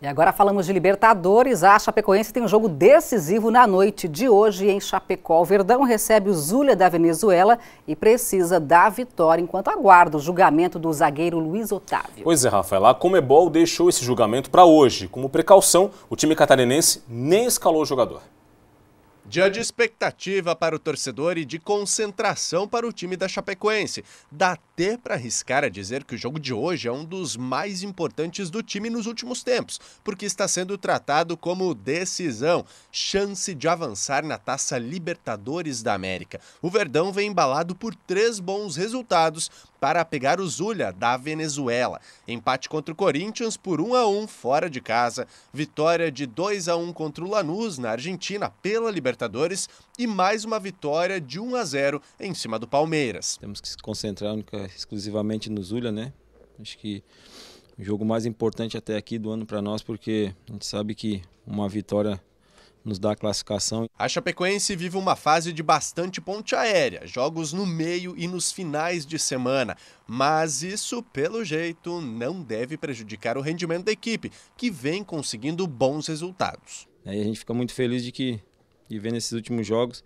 E agora falamos de Libertadores. A Chapecoense tem um jogo decisivo na noite de hoje em Chapecó. O Verdão recebe o Zulia da Venezuela e precisa da vitória, enquanto aguarda o julgamento do zagueiro Luiz Otávio. Pois é, Rafael. A Comebol deixou esse julgamento para hoje. Como precaução, o time catarinense nem escalou o jogador. Dia de expectativa para o torcedor e de concentração para o time da Chapecoense. Dá até para arriscar a dizer que o jogo de hoje é um dos mais importantes do time nos últimos tempos, porque está sendo tratado como decisão, chance de avançar na taça Libertadores da América. O Verdão vem embalado por três bons resultados para pegar o Zulia da Venezuela. Empate contra o Corinthians por 1 a 1 fora de casa, vitória de 2 a 1 contra o Lanús na Argentina pela Libertadores Libertadores e mais uma vitória de 1 a 0 em cima do Palmeiras. Temos que se concentrar única, exclusivamente no Zula, né? Acho que o jogo mais importante até aqui do ano para nós, porque a gente sabe que uma vitória nos dá a classificação. A Chapecoense vive uma fase de bastante ponte aérea, jogos no meio e nos finais de semana, mas isso, pelo jeito, não deve prejudicar o rendimento da equipe, que vem conseguindo bons resultados. Aí a gente fica muito feliz de que e vendo esses últimos jogos,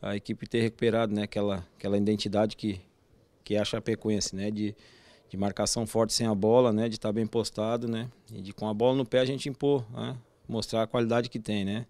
a equipe ter recuperado né, aquela, aquela identidade que, que é a Chapecoense, né? De, de marcação forte sem a bola, né? De estar tá bem postado, né? E de com a bola no pé a gente impor, né? mostrar a qualidade que tem, né?